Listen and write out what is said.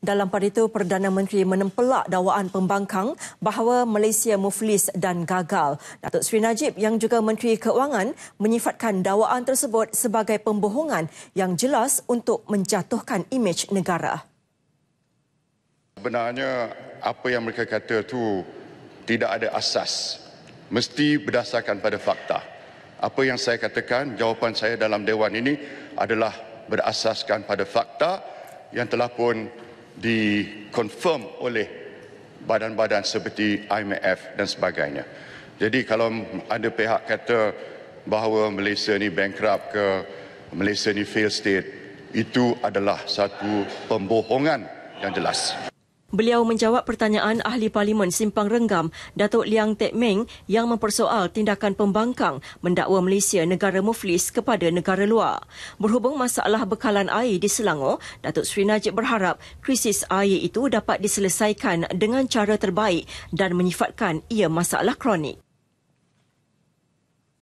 Dalam pada itu, Perdana Menteri menempelak dakwaan pembangkang bahawa Malaysia muflis dan gagal. Datuk Sri Najib yang juga Menteri Keuangan menyifatkan dakwaan tersebut sebagai pembohongan yang jelas untuk menjatuhkan imej negara. Sebenarnya apa yang mereka kata itu tidak ada asas. Mesti berdasarkan pada fakta. Apa yang saya katakan, jawapan saya dalam Dewan ini adalah berasaskan pada fakta yang telah pun dikonfirm oleh badan-badan seperti IMF dan sebagainya. Jadi kalau ada pihak kata bahawa Malaysia ni bankrupt ke Malaysia ni fail state itu adalah satu pembohongan yang jelas. Beliau menjawab pertanyaan Ahli Parlimen Simpang Renggam, Datuk Liang Tek Meng yang mempersoal tindakan pembangkang mendakwa Malaysia negara muflis kepada negara luar. Berhubung masalah bekalan air di Selangor, Datuk Sri Najib berharap krisis air itu dapat diselesaikan dengan cara terbaik dan menyifatkan ia masalah kronik.